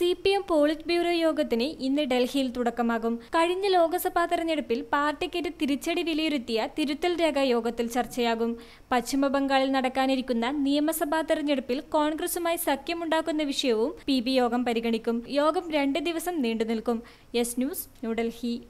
C P M polit bureau യോഗത്തിന് ഇന്ന് ഡൽഹിയിൽ തുടക്കമാകും കഴിഞ്ഞ ലോക്സഭാ തെരഞ്ഞെടുപ്പിൽ പാർട്ടിക്കെതിരെ തിരിച്ചടി വിലയിരുത്തിയ തിരുത്തൽ രേഖ യോഗത്തിൽ ചർച്ചയാകും പശ്ചിമ ബംഗാളിൽ നടക്കാനിരിക്കുന്ന നിയമസഭാ തെരഞ്ഞെടുപ്പിൽ കോൺഗ്രസുമായി സഖ്യമുണ്ടാക്കുന്ന വിഷയവും പി ബി യോഗം പരിഗണിക്കും യോഗം രണ്ട് ദിവസം നീണ്ടുനിൽക്കും യെസ് ന്യൂസ് ന്യൂഡൽഹി